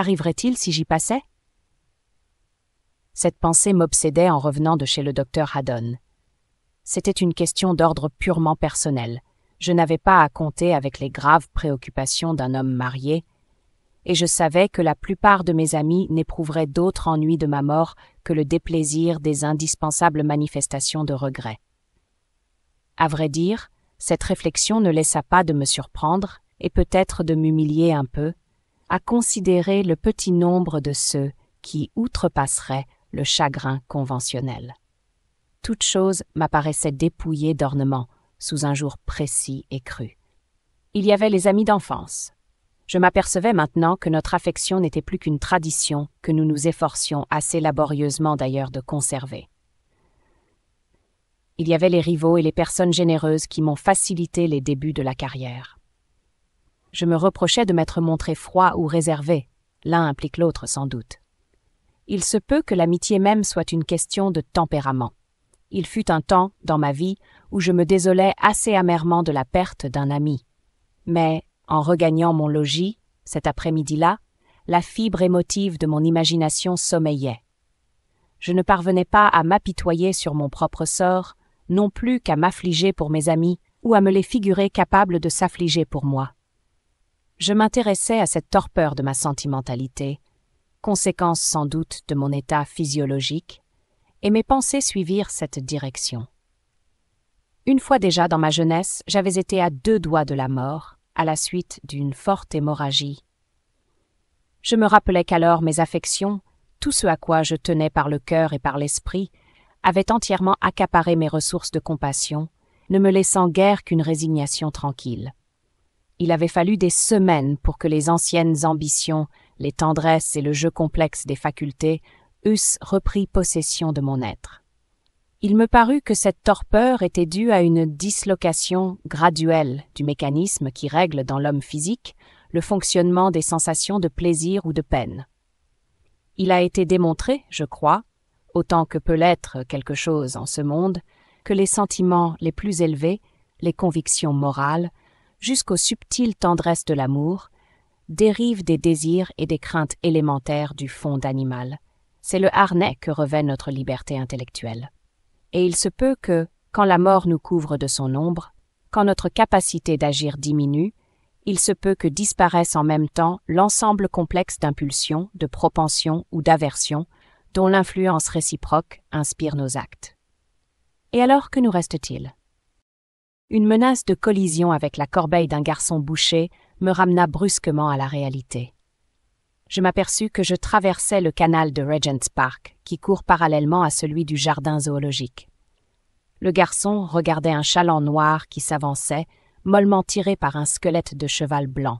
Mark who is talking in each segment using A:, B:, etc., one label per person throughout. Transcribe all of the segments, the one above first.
A: Qu'arriverait-il si j'y passais Cette pensée m'obsédait en revenant de chez le docteur Haddon. C'était une question d'ordre purement personnel. Je n'avais pas à compter avec les graves préoccupations d'un homme marié, et je savais que la plupart de mes amis n'éprouveraient d'autre ennui de ma mort que le déplaisir des indispensables manifestations de regret. À vrai dire, cette réflexion ne laissa pas de me surprendre, et peut-être de m'humilier un peu, à considérer le petit nombre de ceux qui outrepasseraient le chagrin conventionnel. Toute chose m'apparaissait dépouillée d'ornements sous un jour précis et cru. Il y avait les amis d'enfance. Je m'apercevais maintenant que notre affection n'était plus qu'une tradition que nous nous efforcions assez laborieusement d'ailleurs de conserver. Il y avait les rivaux et les personnes généreuses qui m'ont facilité les débuts de la carrière. Je me reprochais de m'être montré froid ou réservé, l'un implique l'autre sans doute. Il se peut que l'amitié même soit une question de tempérament. Il fut un temps, dans ma vie, où je me désolais assez amèrement de la perte d'un ami. Mais, en regagnant mon logis, cet après-midi-là, la fibre émotive de mon imagination sommeillait. Je ne parvenais pas à m'apitoyer sur mon propre sort, non plus qu'à m'affliger pour mes amis ou à me les figurer capables de s'affliger pour moi je m'intéressais à cette torpeur de ma sentimentalité, conséquence sans doute de mon état physiologique, et mes pensées suivirent cette direction. Une fois déjà dans ma jeunesse, j'avais été à deux doigts de la mort, à la suite d'une forte hémorragie. Je me rappelais qu'alors mes affections, tout ce à quoi je tenais par le cœur et par l'esprit, avaient entièrement accaparé mes ressources de compassion, ne me laissant guère qu'une résignation tranquille il avait fallu des semaines pour que les anciennes ambitions, les tendresses et le jeu complexe des facultés eussent repris possession de mon être. Il me parut que cette torpeur était due à une dislocation graduelle du mécanisme qui règle dans l'homme physique le fonctionnement des sensations de plaisir ou de peine. Il a été démontré, je crois, autant que peut l'être quelque chose en ce monde, que les sentiments les plus élevés, les convictions morales, jusqu'aux subtiles tendresses de l'amour, dérive des désirs et des craintes élémentaires du fond d'animal. C'est le harnais que revêt notre liberté intellectuelle. Et il se peut que, quand la mort nous couvre de son ombre, quand notre capacité d'agir diminue, il se peut que disparaisse en même temps l'ensemble complexe d'impulsions, de propensions ou d'aversions dont l'influence réciproque inspire nos actes. Et alors que nous reste-t-il une menace de collision avec la corbeille d'un garçon bouché me ramena brusquement à la réalité. Je m'aperçus que je traversais le canal de Regent's Park, qui court parallèlement à celui du jardin zoologique. Le garçon regardait un chaland noir qui s'avançait, mollement tiré par un squelette de cheval blanc.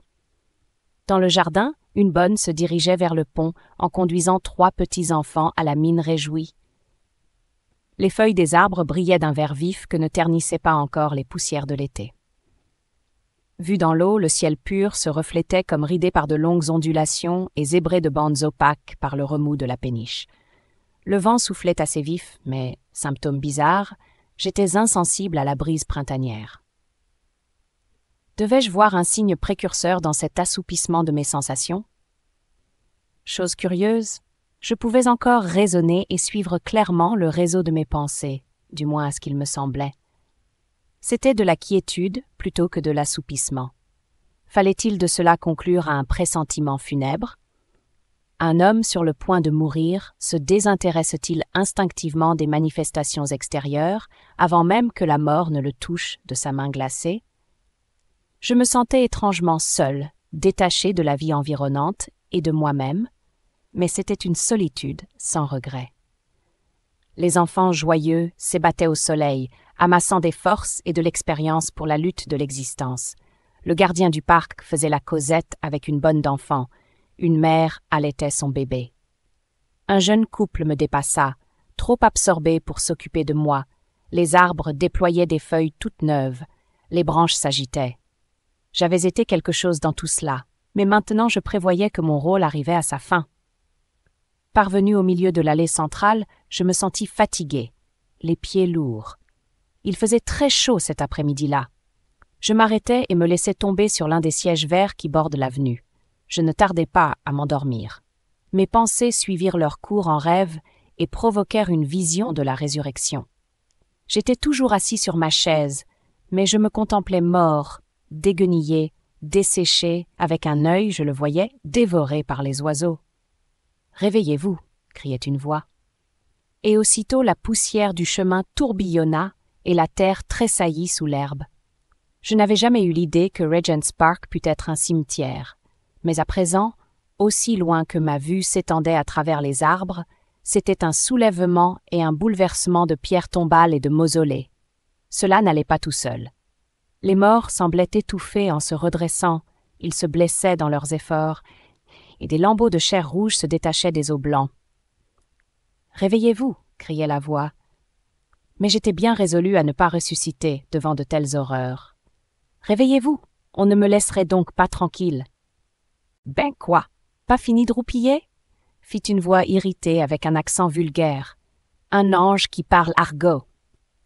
A: Dans le jardin, une bonne se dirigeait vers le pont en conduisant trois petits enfants à la mine réjouie les feuilles des arbres brillaient d'un vert vif que ne ternissaient pas encore les poussières de l'été. Vu dans l'eau, le ciel pur se reflétait comme ridé par de longues ondulations et zébré de bandes opaques par le remous de la péniche. Le vent soufflait assez vif, mais, symptôme bizarre, j'étais insensible à la brise printanière. Devais-je voir un signe précurseur dans cet assoupissement de mes sensations Chose curieuse, je pouvais encore raisonner et suivre clairement le réseau de mes pensées, du moins à ce qu'il me semblait. C'était de la quiétude plutôt que de l'assoupissement. Fallait-il de cela conclure à un pressentiment funèbre Un homme sur le point de mourir se désintéresse-t-il instinctivement des manifestations extérieures avant même que la mort ne le touche de sa main glacée Je me sentais étrangement seul, détaché de la vie environnante et de moi-même, mais c'était une solitude sans regret. Les enfants joyeux s'ébattaient au soleil, amassant des forces et de l'expérience pour la lutte de l'existence. Le gardien du parc faisait la causette avec une bonne d'enfant. Une mère allaitait son bébé. Un jeune couple me dépassa, trop absorbé pour s'occuper de moi. Les arbres déployaient des feuilles toutes neuves. Les branches s'agitaient. J'avais été quelque chose dans tout cela, mais maintenant je prévoyais que mon rôle arrivait à sa fin. Parvenu au milieu de l'allée centrale, je me sentis fatigué, les pieds lourds. Il faisait très chaud cet après-midi-là. Je m'arrêtai et me laissai tomber sur l'un des sièges verts qui bordent l'avenue. Je ne tardai pas à m'endormir. Mes pensées suivirent leur cours en rêve et provoquèrent une vision de la résurrection. J'étais toujours assis sur ma chaise, mais je me contemplais mort, déguenillé, desséché, avec un œil, je le voyais, dévoré par les oiseaux. Réveillez-vous criait une voix. Et aussitôt la poussière du chemin tourbillonna et la terre tressaillit sous l'herbe. Je n'avais jamais eu l'idée que Regent's Park pût être un cimetière, mais à présent, aussi loin que ma vue s'étendait à travers les arbres, c'était un soulèvement et un bouleversement de pierres tombales et de mausolées. Cela n'allait pas tout seul. Les morts semblaient étouffés en se redressant, ils se blessaient dans leurs efforts, et des lambeaux de chair rouge se détachaient des os blancs. Réveillez-vous, criait la voix. Mais j'étais bien résolu à ne pas ressusciter devant de telles horreurs. Réveillez-vous, on ne me laisserait donc pas tranquille. Ben quoi, pas fini de roupiller fit une voix irritée avec un accent vulgaire. Un ange qui parle argot.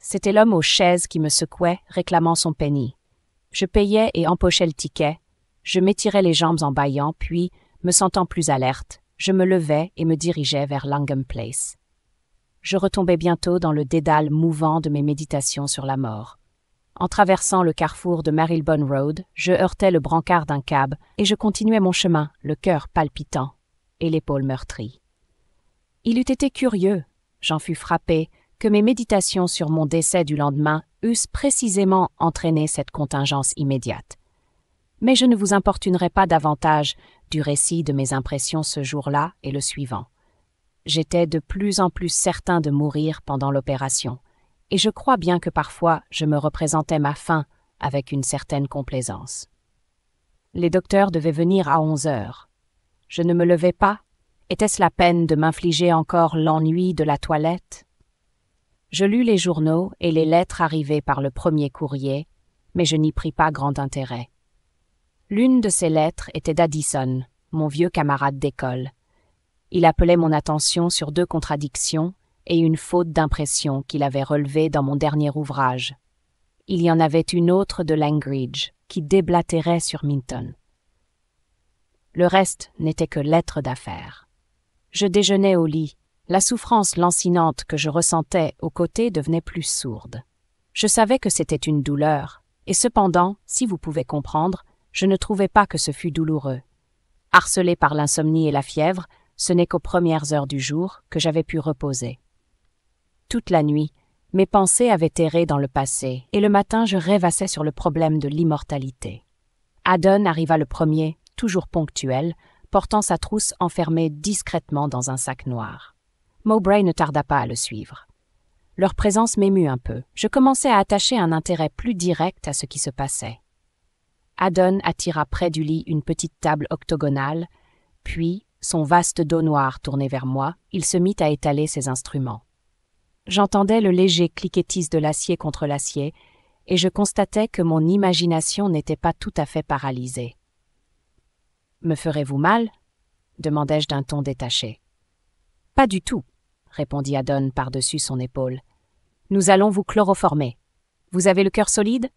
A: C'était l'homme aux chaises qui me secouait, réclamant son penny. Je payais et empochais le ticket. Je m'étirais les jambes en bâillant, puis, me sentant plus alerte, je me levais et me dirigeais vers Langham Place. Je retombai bientôt dans le dédale mouvant de mes méditations sur la mort. En traversant le carrefour de Marylebone Road, je heurtais le brancard d'un cab et je continuais mon chemin, le cœur palpitant et l'épaule meurtrie. Il eût été curieux, j'en fus frappé, que mes méditations sur mon décès du lendemain eussent précisément entraîné cette contingence immédiate mais je ne vous importunerai pas davantage du récit de mes impressions ce jour-là et le suivant. J'étais de plus en plus certain de mourir pendant l'opération, et je crois bien que parfois je me représentais ma fin avec une certaine complaisance. Les docteurs devaient venir à onze heures. Je ne me levais pas. Était-ce la peine de m'infliger encore l'ennui de la toilette Je lus les journaux et les lettres arrivées par le premier courrier, mais je n'y pris pas grand intérêt. L'une de ces lettres était d'Addison, mon vieux camarade d'école. Il appelait mon attention sur deux contradictions et une faute d'impression qu'il avait relevée dans mon dernier ouvrage. Il y en avait une autre de Langridge qui déblatérait sur Minton. Le reste n'était que lettres d'affaires. Je déjeunais au lit. La souffrance lancinante que je ressentais aux côtés devenait plus sourde. Je savais que c'était une douleur, et cependant, si vous pouvez comprendre, je ne trouvais pas que ce fût douloureux. Harcelé par l'insomnie et la fièvre, ce n'est qu'aux premières heures du jour que j'avais pu reposer. Toute la nuit, mes pensées avaient erré dans le passé, et le matin je rêvassais sur le problème de l'immortalité. Adon arriva le premier, toujours ponctuel, portant sa trousse enfermée discrètement dans un sac noir. Mowbray ne tarda pas à le suivre. Leur présence m'émut un peu. Je commençais à attacher un intérêt plus direct à ce qui se passait. Adon attira près du lit une petite table octogonale, puis, son vaste dos noir tourné vers moi, il se mit à étaler ses instruments. J'entendais le léger cliquetis de l'acier contre l'acier, et je constatais que mon imagination n'était pas tout à fait paralysée. Me ferez-vous mal demandai-je d'un ton détaché. Pas du tout, répondit Adon par-dessus son épaule. Nous allons vous chloroformer. Vous avez le cœur solide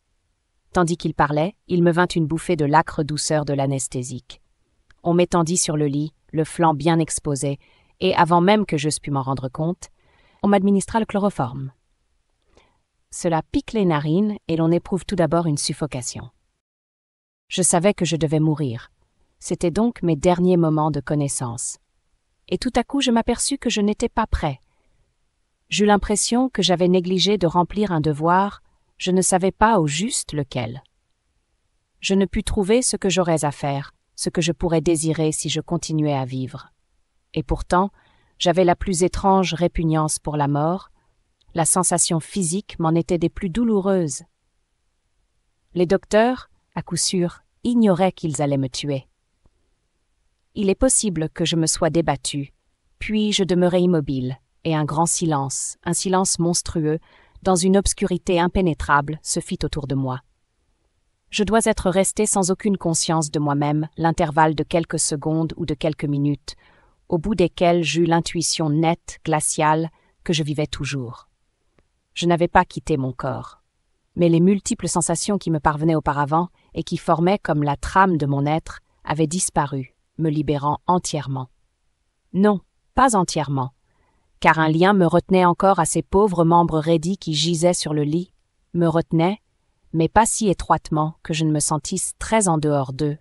A: Tandis qu'il parlait, il me vint une bouffée de l'âcre douceur de l'anesthésique. On m'étendit sur le lit, le flanc bien exposé, et avant même que je pu m'en rendre compte, on m'administra le chloroforme. Cela pique les narines et l'on éprouve tout d'abord une suffocation. Je savais que je devais mourir. C'était donc mes derniers moments de connaissance. Et tout à coup je m'aperçus que je n'étais pas prêt. J'eus l'impression que j'avais négligé de remplir un devoir je ne savais pas au juste lequel. Je ne pus trouver ce que j'aurais à faire, ce que je pourrais désirer si je continuais à vivre. Et pourtant, j'avais la plus étrange répugnance pour la mort, la sensation physique m'en était des plus douloureuses. Les docteurs, à coup sûr, ignoraient qu'ils allaient me tuer. Il est possible que je me sois débattue, puis je demeurai immobile, et un grand silence, un silence monstrueux, dans une obscurité impénétrable, se fit autour de moi. Je dois être resté sans aucune conscience de moi-même l'intervalle de quelques secondes ou de quelques minutes, au bout desquelles j'eus l'intuition nette, glaciale, que je vivais toujours. Je n'avais pas quitté mon corps. Mais les multiples sensations qui me parvenaient auparavant et qui formaient comme la trame de mon être avaient disparu, me libérant entièrement. Non, pas entièrement, car un lien me retenait encore à ces pauvres membres raidis qui gisaient sur le lit, me retenait, mais pas si étroitement que je ne me sentisse très en dehors d'eux,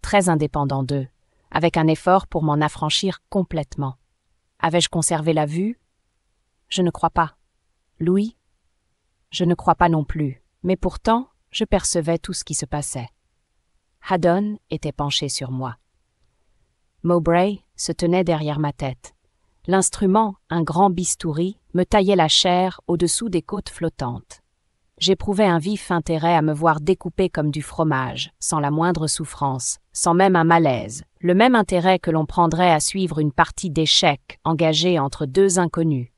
A: très indépendant d'eux, avec un effort pour m'en affranchir complètement. Avais-je conservé la vue Je ne crois pas. Louis Je ne crois pas non plus, mais pourtant, je percevais tout ce qui se passait. Haddon était penché sur moi. Mowbray se tenait derrière ma tête, L'instrument, un grand bistouri, me taillait la chair au-dessous des côtes flottantes. J'éprouvais un vif intérêt à me voir découper comme du fromage, sans la moindre souffrance, sans même un malaise, le même intérêt que l'on prendrait à suivre une partie d'échecs engagée entre deux inconnus.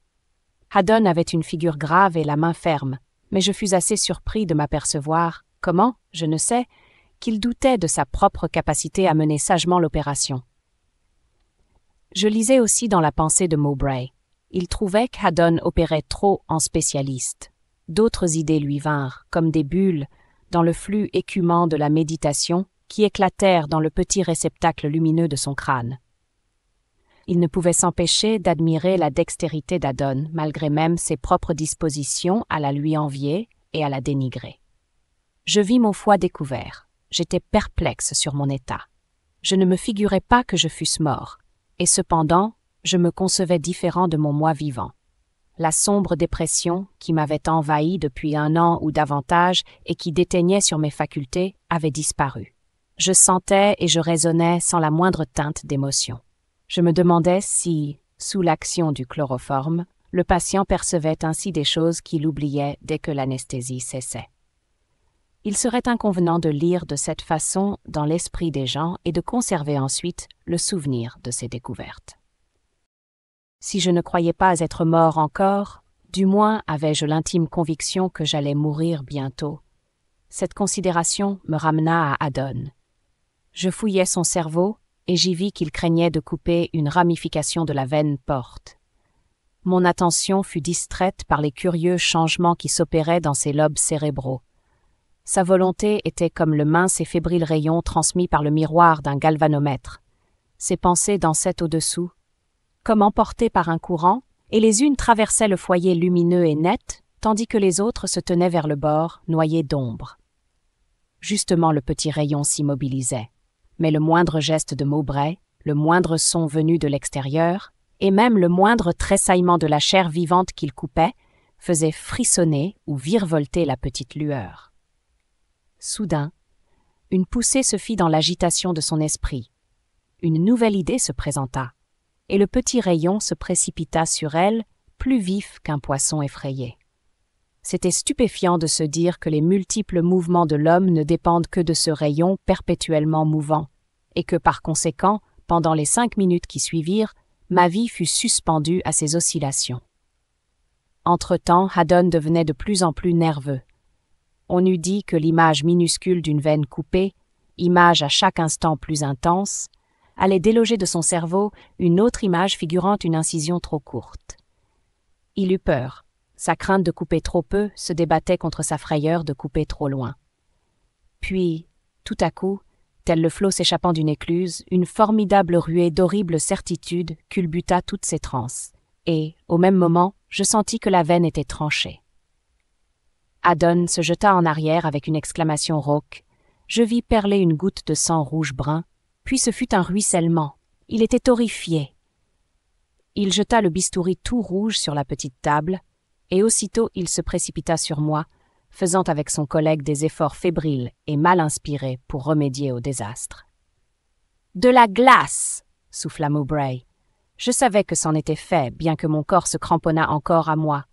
A: Haddon avait une figure grave et la main ferme, mais je fus assez surpris de m'apercevoir, comment, je ne sais, qu'il doutait de sa propre capacité à mener sagement l'opération. Je lisais aussi dans la pensée de Mowbray. Il trouvait qu'Haddon opérait trop en spécialiste. D'autres idées lui vinrent, comme des bulles, dans le flux écumant de la méditation, qui éclatèrent dans le petit réceptacle lumineux de son crâne. Il ne pouvait s'empêcher d'admirer la dextérité d'Adon, malgré même ses propres dispositions à la lui envier et à la dénigrer. Je vis mon foie découvert. J'étais perplexe sur mon état. Je ne me figurais pas que je fusse mort, et cependant, je me concevais différent de mon moi vivant. La sombre dépression, qui m'avait envahi depuis un an ou davantage et qui déteignait sur mes facultés, avait disparu. Je sentais et je raisonnais sans la moindre teinte d'émotion. Je me demandais si, sous l'action du chloroforme, le patient percevait ainsi des choses qu'il oubliait dès que l'anesthésie cessait il serait inconvenant de lire de cette façon dans l'esprit des gens et de conserver ensuite le souvenir de ces découvertes. Si je ne croyais pas être mort encore, du moins avais-je l'intime conviction que j'allais mourir bientôt. Cette considération me ramena à Adon. Je fouillais son cerveau, et j'y vis qu'il craignait de couper une ramification de la veine porte. Mon attention fut distraite par les curieux changements qui s'opéraient dans ses lobes cérébraux. Sa volonté était comme le mince et fébrile rayon transmis par le miroir d'un galvanomètre. Ses pensées dansaient au-dessous, comme emportées par un courant, et les unes traversaient le foyer lumineux et net, tandis que les autres se tenaient vers le bord, noyées d'ombre. Justement le petit rayon s'immobilisait, mais le moindre geste de Maubray, le moindre son venu de l'extérieur, et même le moindre tressaillement de la chair vivante qu'il coupait, faisait frissonner ou virevolter la petite lueur. Soudain, une poussée se fit dans l'agitation de son esprit. Une nouvelle idée se présenta, et le petit rayon se précipita sur elle, plus vif qu'un poisson effrayé. C'était stupéfiant de se dire que les multiples mouvements de l'homme ne dépendent que de ce rayon perpétuellement mouvant, et que par conséquent, pendant les cinq minutes qui suivirent, ma vie fut suspendue à ses oscillations. Entre-temps, Haddon devenait de plus en plus nerveux on eût dit que l'image minuscule d'une veine coupée, image à chaque instant plus intense, allait déloger de son cerveau une autre image figurant une incision trop courte. Il eut peur. Sa crainte de couper trop peu se débattait contre sa frayeur de couper trop loin. Puis, tout à coup, tel le flot s'échappant d'une écluse, une formidable ruée d'horrible certitude culbuta toutes ses transes, et, au même moment, je sentis que la veine était tranchée. Adon se jeta en arrière avec une exclamation rauque. Je vis perler une goutte de sang rouge brun, puis ce fut un ruissellement. Il était horrifié. Il jeta le bistouri tout rouge sur la petite table, et aussitôt il se précipita sur moi, faisant avec son collègue des efforts fébriles et mal inspirés pour remédier au désastre. De la glace. souffla Mowbray. Je savais que c'en était fait, bien que mon corps se cramponnât encore à moi,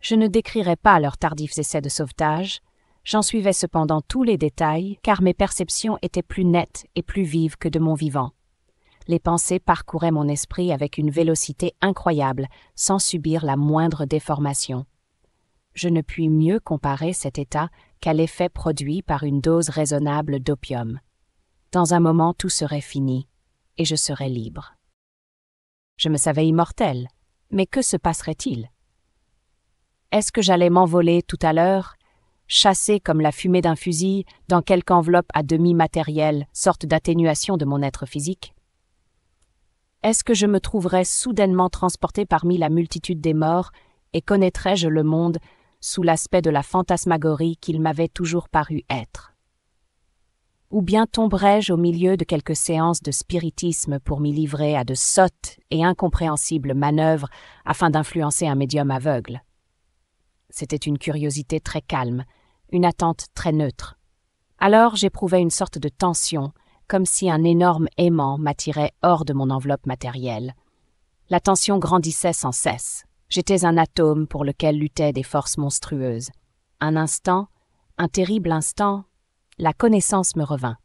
A: je ne décrirai pas leurs tardifs essais de sauvetage, j'en suivais cependant tous les détails, car mes perceptions étaient plus nettes et plus vives que de mon vivant. Les pensées parcouraient mon esprit avec une vélocité incroyable, sans subir la moindre déformation. Je ne puis mieux comparer cet état qu'à l'effet produit par une dose raisonnable d'opium. Dans un moment tout serait fini, et je serais libre. Je me savais immortel, mais que se passerait-il est-ce que j'allais m'envoler tout à l'heure, chassé comme la fumée d'un fusil, dans quelque enveloppe à demi matérielle, sorte d'atténuation de mon être physique Est-ce que je me trouverais soudainement transporté parmi la multitude des morts, et connaîtrais-je le monde sous l'aspect de la fantasmagorie qu'il m'avait toujours paru être ou bien tomberais je au milieu de quelques séances de spiritisme pour m'y livrer à de sottes et incompréhensibles manœuvres afin d'influencer un médium aveugle c'était une curiosité très calme, une attente très neutre. Alors j'éprouvais une sorte de tension, comme si un énorme aimant m'attirait hors de mon enveloppe matérielle. La tension grandissait sans cesse. J'étais un atome pour lequel luttaient des forces monstrueuses. Un instant, un terrible instant, la connaissance me revint.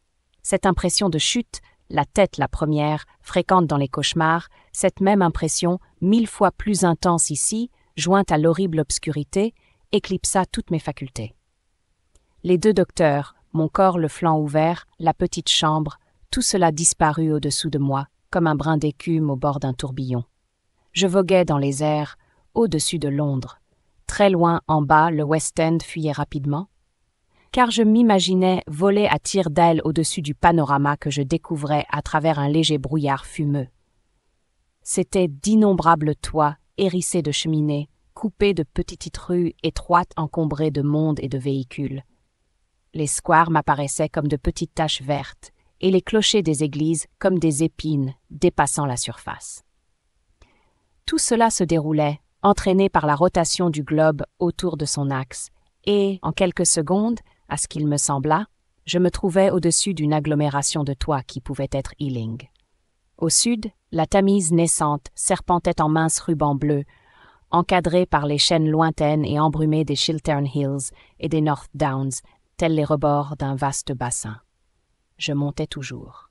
A: Cette impression de chute, la tête la première, fréquente dans les cauchemars, cette même impression, mille fois plus intense ici, jointe à l'horrible obscurité, éclipsa toutes mes facultés. Les deux docteurs, mon corps le flanc ouvert, la petite chambre, tout cela disparut au-dessous de moi, comme un brin d'écume au bord d'un tourbillon. Je voguais dans les airs, au-dessus de Londres. Très loin en bas, le West End fuyait rapidement, car je m'imaginais voler à tir d'aile au-dessus du panorama que je découvrais à travers un léger brouillard fumeux. C'étaient d'innombrables toits Hérissés de cheminées, coupées de petites rues étroites encombrées de monde et de véhicules. Les squares m'apparaissaient comme de petites taches vertes, et les clochers des églises comme des épines dépassant la surface. Tout cela se déroulait, entraîné par la rotation du globe autour de son axe, et, en quelques secondes, à ce qu'il me sembla, je me trouvais au-dessus d'une agglomération de toits qui pouvait être Ealing. Au sud, la Tamise naissante serpentait en minces rubans bleus, encadrée par les chaînes lointaines et embrumées des Chiltern Hills et des North Downs, tels les rebords d'un vaste bassin. Je montais toujours.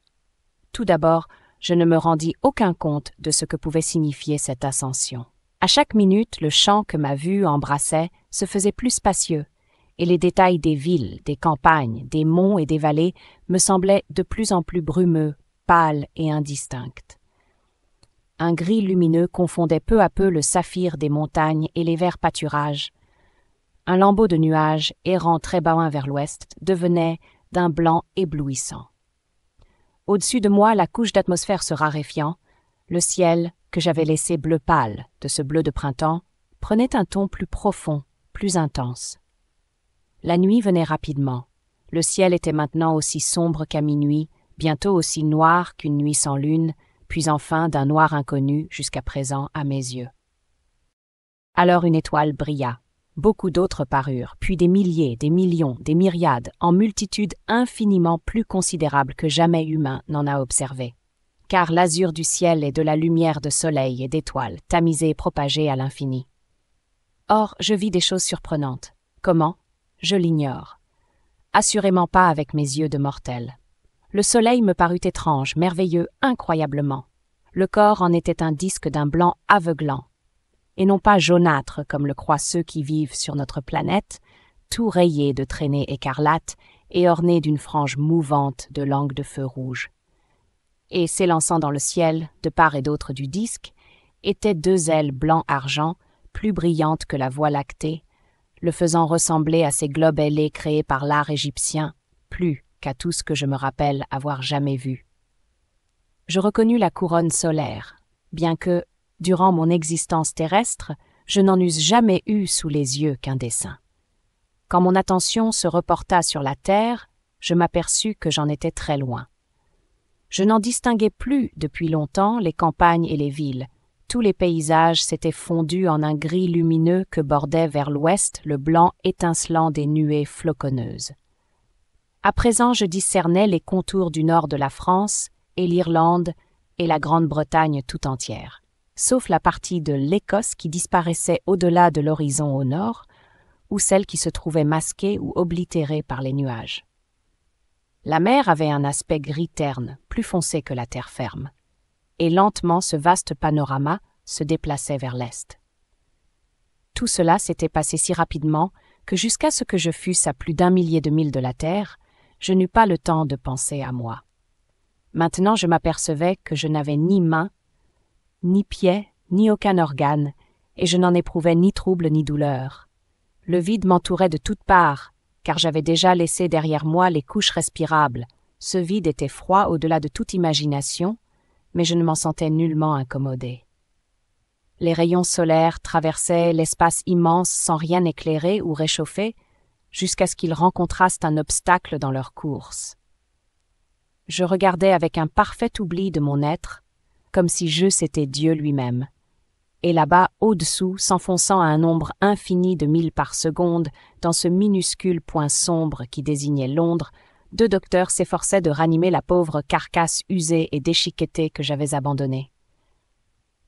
A: Tout d'abord, je ne me rendis aucun compte de ce que pouvait signifier cette ascension. À chaque minute, le champ que ma vue embrassait se faisait plus spacieux, et les détails des villes, des campagnes, des monts et des vallées me semblaient de plus en plus brumeux pâle et indistincte. Un gris lumineux confondait peu à peu le saphir des montagnes et les verts pâturages. Un lambeau de nuages errant très bas vers l'ouest devenait d'un blanc éblouissant. Au-dessus de moi, la couche d'atmosphère se raréfiant, le ciel, que j'avais laissé bleu pâle de ce bleu de printemps, prenait un ton plus profond, plus intense. La nuit venait rapidement. Le ciel était maintenant aussi sombre qu'à minuit, bientôt aussi noir qu'une nuit sans lune, puis enfin d'un noir inconnu jusqu'à présent à mes yeux. Alors une étoile brilla, beaucoup d'autres parurent, puis des milliers, des millions, des myriades, en multitudes infiniment plus considérables que jamais humain n'en a observé. Car l'azur du ciel est de la lumière de soleil et d'étoiles, tamisée et propagée à l'infini. Or, je vis des choses surprenantes. Comment Je l'ignore. Assurément pas avec mes yeux de mortel. Le soleil me parut étrange, merveilleux, incroyablement. Le corps en était un disque d'un blanc aveuglant, et non pas jaunâtre comme le croient ceux qui vivent sur notre planète, tout rayé de traînées écarlates et orné d'une frange mouvante de langues de feu rouge. Et s'élançant dans le ciel, de part et d'autre du disque, étaient deux ailes blanc-argent, plus brillantes que la voie lactée, le faisant ressembler à ces globes ailés créés par l'art égyptien, plus à tout ce que je me rappelle avoir jamais vu. Je reconnus la couronne solaire, bien que, durant mon existence terrestre, je n'en eusse jamais eu sous les yeux qu'un dessin. Quand mon attention se reporta sur la Terre, je m'aperçus que j'en étais très loin. Je n'en distinguais plus depuis longtemps les campagnes et les villes. Tous les paysages s'étaient fondus en un gris lumineux que bordait vers l'ouest le blanc étincelant des nuées floconneuses. À présent je discernais les contours du nord de la France, et l'Irlande, et la Grande-Bretagne tout entière, sauf la partie de l'Écosse qui disparaissait au-delà de l'horizon au nord, ou celle qui se trouvait masquée ou oblitérée par les nuages. La mer avait un aspect gris terne, plus foncé que la terre ferme, et lentement ce vaste panorama se déplaçait vers l'est. Tout cela s'était passé si rapidement que jusqu'à ce que je fusse à plus d'un millier de milles de la Terre, je n'eus pas le temps de penser à moi. Maintenant je m'apercevais que je n'avais ni main, ni pied, ni aucun organe, et je n'en éprouvais ni trouble ni douleur. Le vide m'entourait de toutes parts, car j'avais déjà laissé derrière moi les couches respirables. Ce vide était froid au-delà de toute imagination, mais je ne m'en sentais nullement incommodé. Les rayons solaires traversaient l'espace immense sans rien éclairer ou réchauffer, jusqu'à ce qu'ils rencontrassent un obstacle dans leur course. Je regardais avec un parfait oubli de mon être, comme si je c'était Dieu lui-même. Et là-bas, au-dessous, s'enfonçant à un nombre infini de milles par seconde, dans ce minuscule point sombre qui désignait Londres, deux docteurs s'efforçaient de ranimer la pauvre carcasse usée et déchiquetée que j'avais abandonnée.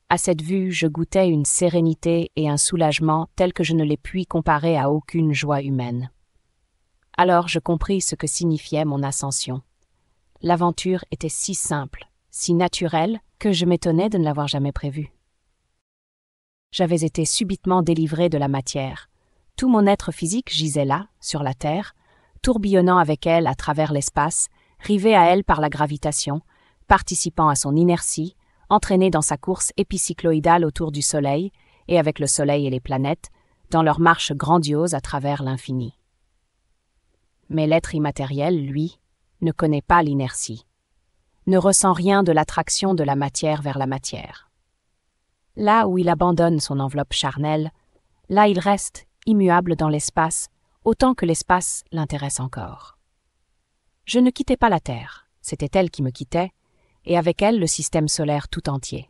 A: À cette vue, je goûtais une sérénité et un soulagement tels que je ne les puis comparer à aucune joie humaine. Alors je compris ce que signifiait mon ascension. L'aventure était si simple, si naturelle, que je m'étonnais de ne l'avoir jamais prévue. J'avais été subitement délivré de la matière. Tout mon être physique gisait là, sur la Terre, tourbillonnant avec elle à travers l'espace, rivé à elle par la gravitation, participant à son inertie, entraîné dans sa course épicycloïdale autour du Soleil, et avec le Soleil et les planètes, dans leur marche grandiose à travers l'infini. Mais l'être immatériel, lui, ne connaît pas l'inertie, ne ressent rien de l'attraction de la matière vers la matière. Là où il abandonne son enveloppe charnelle, là il reste, immuable dans l'espace, autant que l'espace l'intéresse encore. Je ne quittais pas la Terre, c'était elle qui me quittait, et avec elle le système solaire tout entier.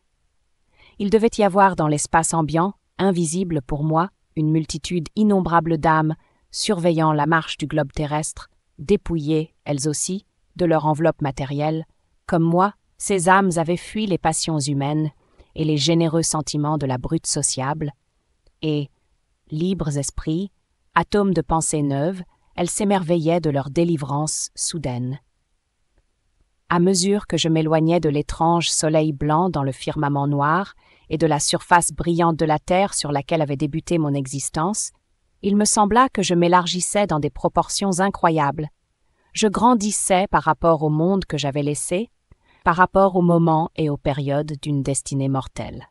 A: Il devait y avoir dans l'espace ambiant, invisible pour moi, une multitude innombrable d'âmes surveillant la marche du globe terrestre, dépouillées, elles aussi, de leur enveloppe matérielle, comme moi, ces âmes avaient fui les passions humaines et les généreux sentiments de la brute sociable, et, libres esprits, atomes de pensée neuves, elles s'émerveillaient de leur délivrance soudaine. À mesure que je m'éloignais de l'étrange soleil blanc dans le firmament noir et de la surface brillante de la terre sur laquelle avait débuté mon existence, il me sembla que je m'élargissais dans des proportions incroyables. Je grandissais par rapport au monde que j'avais laissé, par rapport au moment et aux périodes d'une destinée mortelle.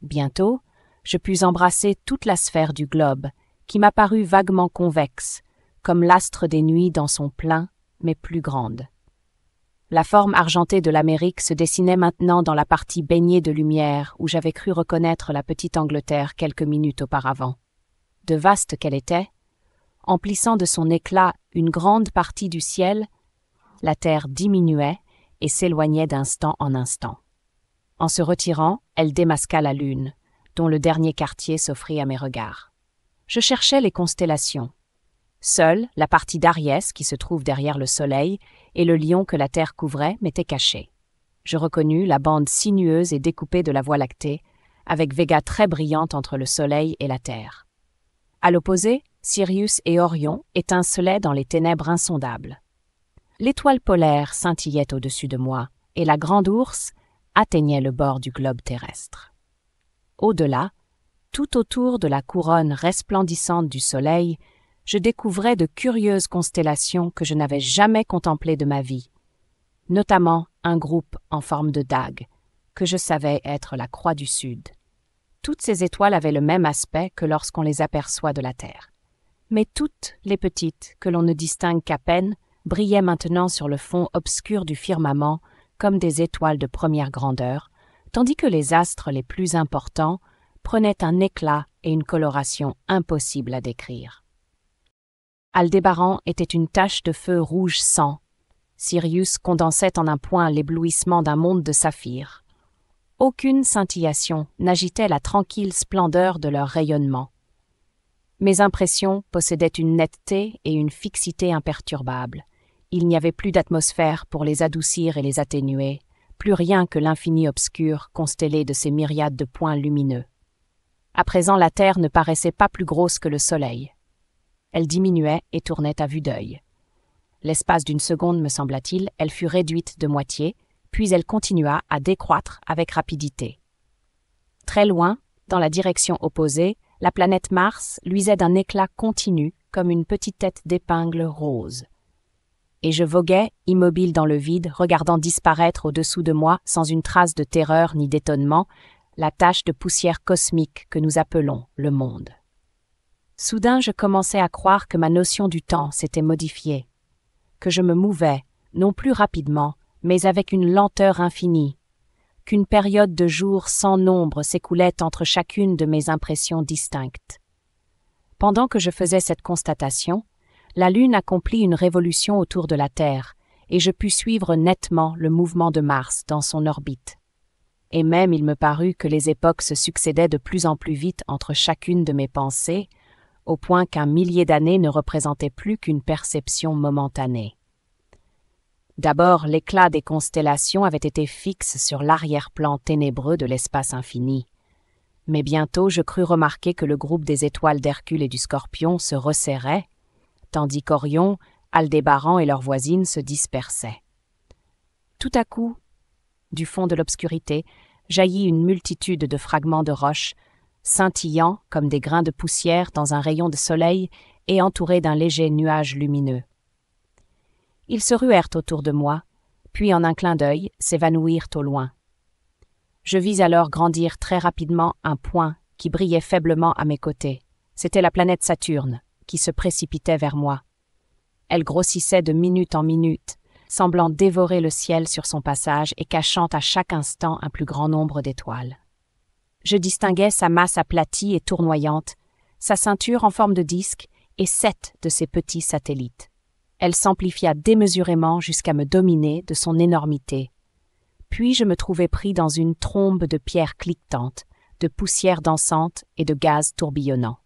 A: Bientôt, je pus embrasser toute la sphère du globe, qui m'apparut vaguement convexe, comme l'astre des nuits dans son plein, mais plus grande. La forme argentée de l'Amérique se dessinait maintenant dans la partie baignée de lumière où j'avais cru reconnaître la petite Angleterre quelques minutes auparavant de vaste qu'elle était, emplissant de son éclat une grande partie du ciel, la terre diminuait et s'éloignait d'instant en instant. En se retirant, elle démasqua la lune, dont le dernier quartier s'offrit à mes regards. Je cherchais les constellations. Seule, la partie d'Ariès qui se trouve derrière le soleil et le lion que la terre couvrait m'étaient cachés. Je reconnus la bande sinueuse et découpée de la Voie lactée, avec Vega très brillante entre le soleil et la terre. À l'opposé, Sirius et Orion étincelaient dans les ténèbres insondables. L'étoile polaire scintillait au-dessus de moi, et la grande ours atteignait le bord du globe terrestre. Au-delà, tout autour de la couronne resplendissante du Soleil, je découvrais de curieuses constellations que je n'avais jamais contemplées de ma vie, notamment un groupe en forme de dague, que je savais être la Croix du Sud toutes ces étoiles avaient le même aspect que lorsqu'on les aperçoit de la Terre. Mais toutes les petites, que l'on ne distingue qu'à peine, brillaient maintenant sur le fond obscur du firmament comme des étoiles de première grandeur, tandis que les astres les plus importants prenaient un éclat et une coloration impossibles à décrire. Aldébaran était une tache de feu rouge sang. Sirius condensait en un point l'éblouissement d'un monde de saphirs aucune scintillation n'agitait la tranquille splendeur de leur rayonnement. Mes impressions possédaient une netteté et une fixité imperturbables. Il n'y avait plus d'atmosphère pour les adoucir et les atténuer, plus rien que l'infini obscur constellé de ces myriades de points lumineux. À présent la Terre ne paraissait pas plus grosse que le Soleil. Elle diminuait et tournait à vue d'œil. L'espace d'une seconde, me sembla-t-il, elle fut réduite de moitié, puis elle continua à décroître avec rapidité. Très loin, dans la direction opposée, la planète Mars luisait d'un éclat continu comme une petite tête d'épingle rose. Et je voguais, immobile dans le vide, regardant disparaître au-dessous de moi, sans une trace de terreur ni d'étonnement, la tache de poussière cosmique que nous appelons le monde. Soudain je commençais à croire que ma notion du temps s'était modifiée, que je me mouvais, non plus rapidement, mais avec une lenteur infinie, qu'une période de jours sans nombre s'écoulait entre chacune de mes impressions distinctes. Pendant que je faisais cette constatation, la Lune accomplit une révolution autour de la Terre, et je pus suivre nettement le mouvement de Mars dans son orbite. Et même il me parut que les époques se succédaient de plus en plus vite entre chacune de mes pensées, au point qu'un millier d'années ne représentait plus qu'une perception momentanée. D'abord, l'éclat des constellations avait été fixe sur l'arrière-plan ténébreux de l'espace infini. Mais bientôt, je crus remarquer que le groupe des étoiles d'Hercule et du Scorpion se resserrait, tandis qu'Orion, Aldébaran et leurs voisines se dispersaient. Tout à coup, du fond de l'obscurité, jaillit une multitude de fragments de roches, scintillant comme des grains de poussière dans un rayon de soleil et entourés d'un léger nuage lumineux ils se ruèrent autour de moi, puis en un clin d'œil s'évanouirent au loin. Je vis alors grandir très rapidement un point qui brillait faiblement à mes côtés. C'était la planète Saturne, qui se précipitait vers moi. Elle grossissait de minute en minute, semblant dévorer le ciel sur son passage et cachant à chaque instant un plus grand nombre d'étoiles. Je distinguais sa masse aplatie et tournoyante, sa ceinture en forme de disque et sept de ses petits satellites. Elle s'amplifia démesurément jusqu'à me dominer de son énormité. Puis je me trouvais pris dans une trombe de pierres cliquetantes, de poussière dansante et de gaz tourbillonnant.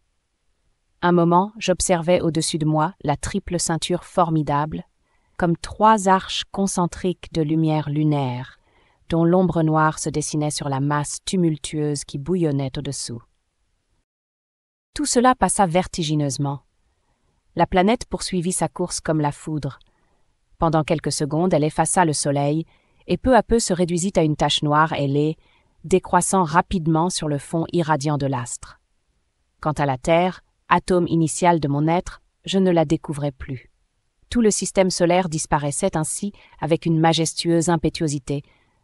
A: Un moment, j'observais au-dessus de moi la triple ceinture formidable, comme trois arches concentriques de lumière lunaire, dont l'ombre noire se dessinait sur la masse tumultueuse qui bouillonnait au-dessous. Tout cela passa vertigineusement la planète poursuivit sa course comme la foudre. Pendant quelques secondes, elle effaça le soleil, et peu à peu se réduisit à une tache noire ailée, décroissant rapidement sur le fond irradiant de l'astre. Quant à la Terre, atome initial de mon être, je ne la découvrais plus. Tout le système solaire disparaissait ainsi avec une majestueuse impétuosité,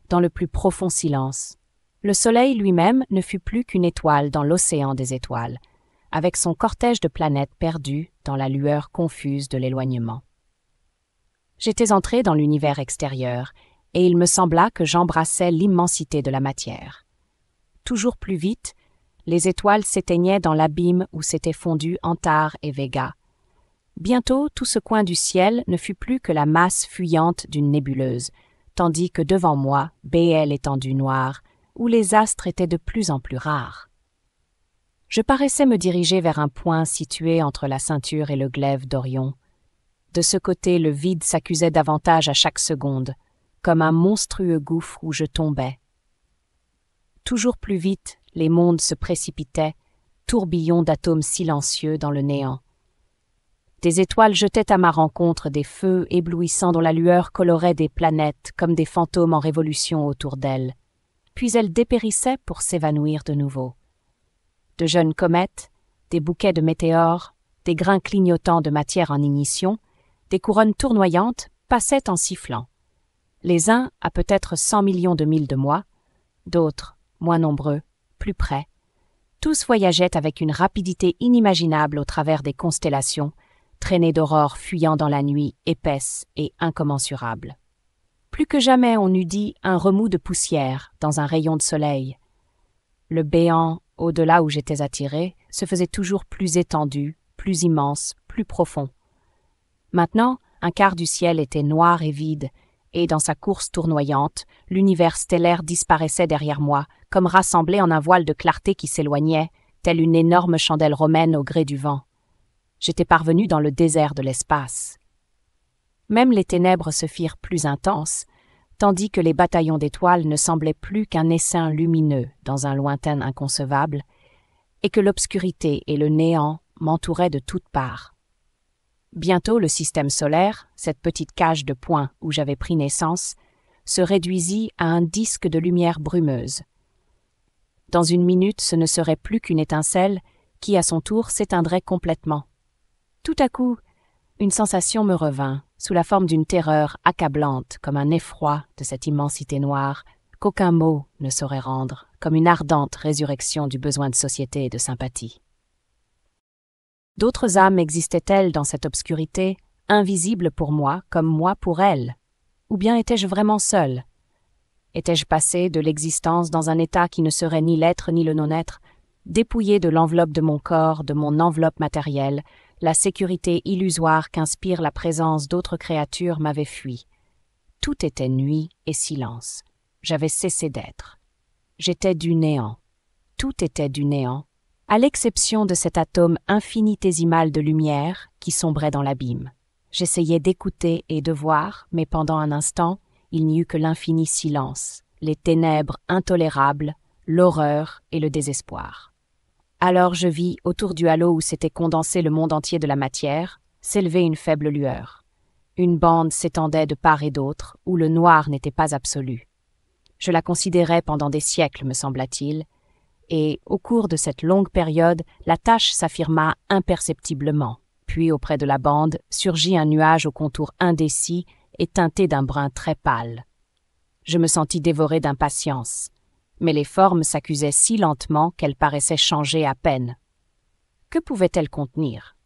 A: dans le plus profond silence. Le Soleil lui-même ne fut plus qu'une étoile dans l'océan des étoiles, avec son cortège de planètes perdues dans la lueur confuse de l'éloignement. J'étais entré dans l'univers extérieur, et il me sembla que j'embrassais l'immensité de la matière. Toujours plus vite, les étoiles s'éteignaient dans l'abîme où s'étaient fondus Antar et Vega. Bientôt tout ce coin du ciel ne fut plus que la masse fuyante d'une nébuleuse, tandis que devant moi béait l'étendue noire, où les astres étaient de plus en plus rares je paraissais me diriger vers un point situé entre la ceinture et le glaive d'Orion. De ce côté, le vide s'accusait davantage à chaque seconde, comme un monstrueux gouffre où je tombais. Toujours plus vite, les mondes se précipitaient, tourbillons d'atomes silencieux dans le néant. Des étoiles jetaient à ma rencontre des feux éblouissants dont la lueur colorait des planètes comme des fantômes en révolution autour d'elles. Puis elles dépérissaient pour s'évanouir de nouveau de jeunes comètes, des bouquets de météores, des grains clignotants de matière en ignition, des couronnes tournoyantes passaient en sifflant. Les uns à peut-être cent millions de milles de moi, d'autres, moins nombreux, plus près. Tous voyageaient avec une rapidité inimaginable au travers des constellations, traînées d'aurores fuyant dans la nuit épaisse et incommensurable. Plus que jamais on eût dit un remous de poussière dans un rayon de soleil, le béant, au-delà où j'étais attiré, se faisait toujours plus étendu, plus immense, plus profond. Maintenant, un quart du ciel était noir et vide, et dans sa course tournoyante, l'univers stellaire disparaissait derrière moi, comme rassemblé en un voile de clarté qui s'éloignait, telle une énorme chandelle romaine au gré du vent. J'étais parvenu dans le désert de l'espace. Même les ténèbres se firent plus intenses, tandis que les bataillons d'étoiles ne semblaient plus qu'un essaim lumineux dans un lointain inconcevable, et que l'obscurité et le néant m'entouraient de toutes parts. Bientôt le système solaire, cette petite cage de points où j'avais pris naissance, se réduisit à un disque de lumière brumeuse. Dans une minute ce ne serait plus qu'une étincelle qui à son tour s'éteindrait complètement. Tout à coup, une sensation me revint, sous la forme d'une terreur accablante comme un effroi de cette immensité noire qu'aucun mot ne saurait rendre, comme une ardente résurrection du besoin de société et de sympathie. D'autres âmes existaient-elles dans cette obscurité, invisibles pour moi comme moi pour elles Ou bien étais-je vraiment seul Étais-je passé de l'existence dans un état qui ne serait ni l'être ni le non-être, dépouillé de l'enveloppe de mon corps, de mon enveloppe matérielle, la sécurité illusoire qu'inspire la présence d'autres créatures m'avait fui. Tout était nuit et silence. J'avais cessé d'être. J'étais du néant. Tout était du néant, à l'exception de cet atome infinitésimal de lumière qui sombrait dans l'abîme. J'essayais d'écouter et de voir, mais pendant un instant, il n'y eut que l'infini silence, les ténèbres intolérables, l'horreur et le désespoir. Alors je vis, autour du halo où s'était condensé le monde entier de la matière, s'élever une faible lueur. Une bande s'étendait de part et d'autre, où le noir n'était pas absolu. Je la considérais pendant des siècles, me sembla-t-il, et, au cours de cette longue période, la tâche s'affirma imperceptiblement. Puis, auprès de la bande, surgit un nuage au contour indécis et teinté d'un brun très pâle. Je me sentis dévoré d'impatience mais les formes s'accusaient si lentement qu'elles paraissaient changer à peine. Que pouvait-elle contenir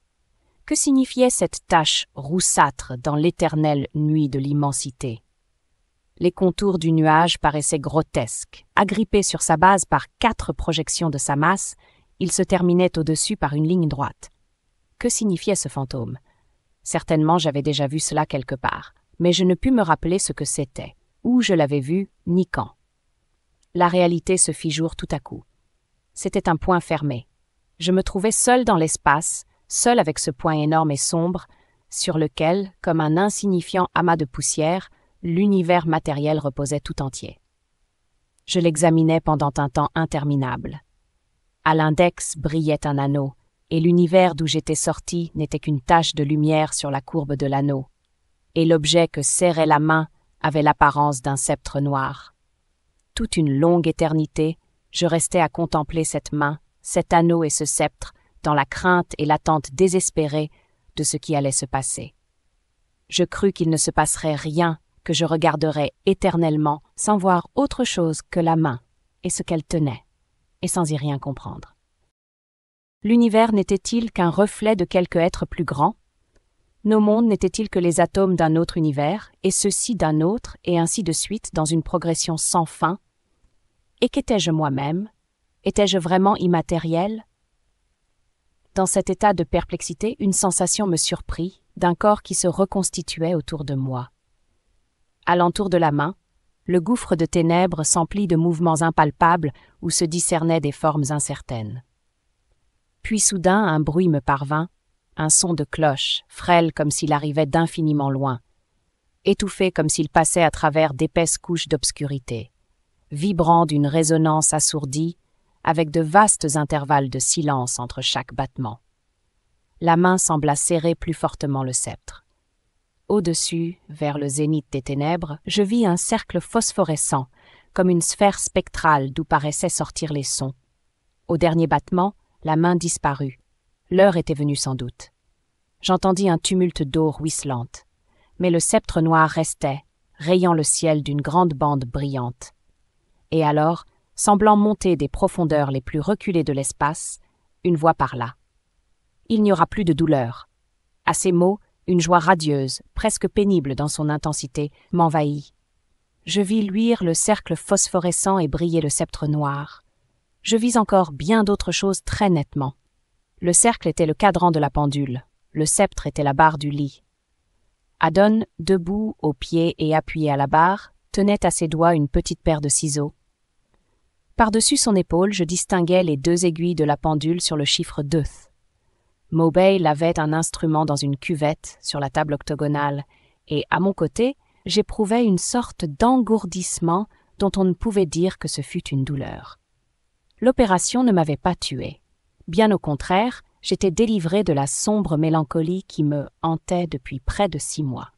A: Que signifiait cette tache roussâtre dans l'éternelle nuit de l'immensité Les contours du nuage paraissaient grotesques. Agrippés sur sa base par quatre projections de sa masse, il se terminait au-dessus par une ligne droite. Que signifiait ce fantôme Certainement j'avais déjà vu cela quelque part, mais je ne pus me rappeler ce que c'était, où je l'avais vu, ni quand la réalité se fit jour tout à coup. C'était un point fermé. Je me trouvais seul dans l'espace, seul avec ce point énorme et sombre, sur lequel, comme un insignifiant amas de poussière, l'univers matériel reposait tout entier. Je l'examinais pendant un temps interminable. À l'index brillait un anneau, et l'univers d'où j'étais sorti n'était qu'une tache de lumière sur la courbe de l'anneau, et l'objet que serrait la main avait l'apparence d'un sceptre noir. Toute une longue éternité, je restais à contempler cette main, cet anneau et ce sceptre, dans la crainte et l'attente désespérée de ce qui allait se passer. Je crus qu'il ne se passerait rien, que je regarderais éternellement sans voir autre chose que la main et ce qu'elle tenait, et sans y rien comprendre. L'univers n'était-il qu'un reflet de quelque être plus grand Nos mondes n'étaient-ils que les atomes d'un autre univers, et ceux-ci d'un autre, et ainsi de suite dans une progression sans fin, et qu'étais-je moi-même Étais-je vraiment immatériel Dans cet état de perplexité, une sensation me surprit, d'un corps qui se reconstituait autour de moi. À l'entour de la main, le gouffre de ténèbres s'emplit de mouvements impalpables où se discernaient des formes incertaines. Puis soudain un bruit me parvint, un son de cloche, frêle comme s'il arrivait d'infiniment loin, étouffé comme s'il passait à travers d'épaisses couches d'obscurité vibrant d'une résonance assourdie, avec de vastes intervalles de silence entre chaque battement. La main sembla serrer plus fortement le sceptre. Au-dessus, vers le zénith des ténèbres, je vis un cercle phosphorescent, comme une sphère spectrale d'où paraissaient sortir les sons. Au dernier battement, la main disparut. L'heure était venue sans doute. J'entendis un tumulte d'eau ruisselante. Mais le sceptre noir restait, rayant le ciel d'une grande bande brillante et alors, semblant monter des profondeurs les plus reculées de l'espace, une voix parla. Il n'y aura plus de douleur. À ces mots, une joie radieuse, presque pénible dans son intensité, m'envahit. Je vis luire le cercle phosphorescent et briller le sceptre noir. Je vis encore bien d'autres choses très nettement. Le cercle était le cadran de la pendule, le sceptre était la barre du lit. Adon, debout, aux pieds et appuyé à la barre, tenait à ses doigts une petite paire de ciseaux, par-dessus son épaule, je distinguais les deux aiguilles de la pendule sur le chiffre 2. Mobey lavait un instrument dans une cuvette sur la table octogonale, et à mon côté, j'éprouvais une sorte d'engourdissement dont on ne pouvait dire que ce fût une douleur. L'opération ne m'avait pas tué. Bien au contraire, j'étais délivré de la sombre mélancolie qui me hantait depuis près de six mois.